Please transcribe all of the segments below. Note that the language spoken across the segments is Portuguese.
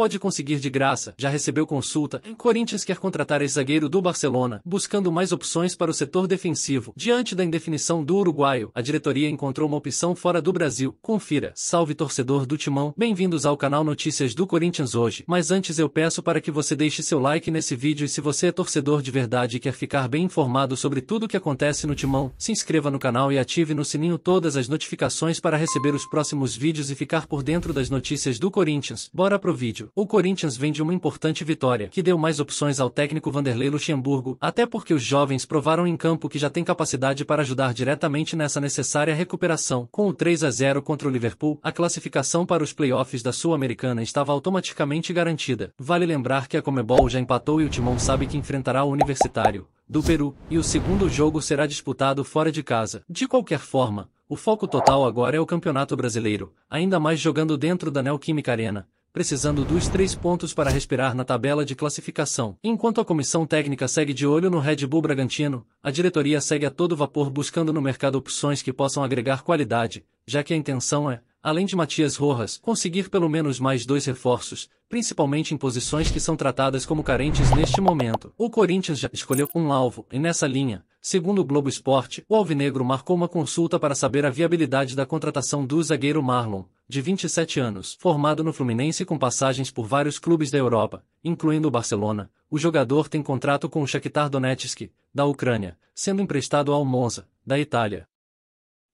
pode conseguir de graça, já recebeu consulta. Corinthians quer contratar ex-zagueiro do Barcelona, buscando mais opções para o setor defensivo. Diante da indefinição do uruguaio, a diretoria encontrou uma opção fora do Brasil. Confira. Salve torcedor do Timão. Bem-vindos ao canal Notícias do Corinthians hoje. Mas antes eu peço para que você deixe seu like nesse vídeo e se você é torcedor de verdade e quer ficar bem informado sobre tudo o que acontece no Timão, se inscreva no canal e ative no sininho todas as notificações para receber os próximos vídeos e ficar por dentro das notícias do Corinthians. Bora pro vídeo o Corinthians vem de uma importante vitória que deu mais opções ao técnico Vanderlei Luxemburgo, até porque os jovens provaram em campo que já tem capacidade para ajudar diretamente nessa necessária recuperação. Com o 3 a 0 contra o Liverpool, a classificação para os playoffs da Sul-Americana estava automaticamente garantida. Vale lembrar que a Comebol já empatou e o Timão sabe que enfrentará o Universitário do Peru, e o segundo jogo será disputado fora de casa. De qualquer forma, o foco total agora é o Campeonato Brasileiro, ainda mais jogando dentro da Neoquímica Arena, precisando dos três pontos para respirar na tabela de classificação. Enquanto a comissão técnica segue de olho no Red Bull Bragantino, a diretoria segue a todo vapor buscando no mercado opções que possam agregar qualidade, já que a intenção é, além de Matias Rojas, conseguir pelo menos mais dois reforços, principalmente em posições que são tratadas como carentes neste momento. O Corinthians já escolheu um alvo, e nessa linha, segundo o Globo Esporte, o Alvinegro marcou uma consulta para saber a viabilidade da contratação do zagueiro Marlon, de 27 anos, formado no Fluminense com passagens por vários clubes da Europa, incluindo o Barcelona, o jogador tem contrato com o Shakhtar Donetsk, da Ucrânia, sendo emprestado ao Monza, da Itália.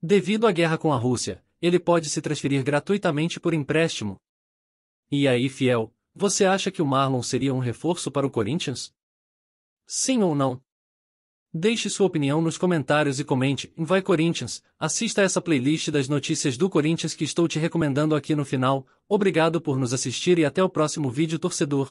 Devido à guerra com a Rússia, ele pode se transferir gratuitamente por empréstimo. E aí, fiel, você acha que o Marlon seria um reforço para o Corinthians? Sim ou não? Deixe sua opinião nos comentários e comente Vai Corinthians, assista essa playlist das notícias do Corinthians que estou te recomendando aqui no final, obrigado por nos assistir e até o próximo vídeo torcedor.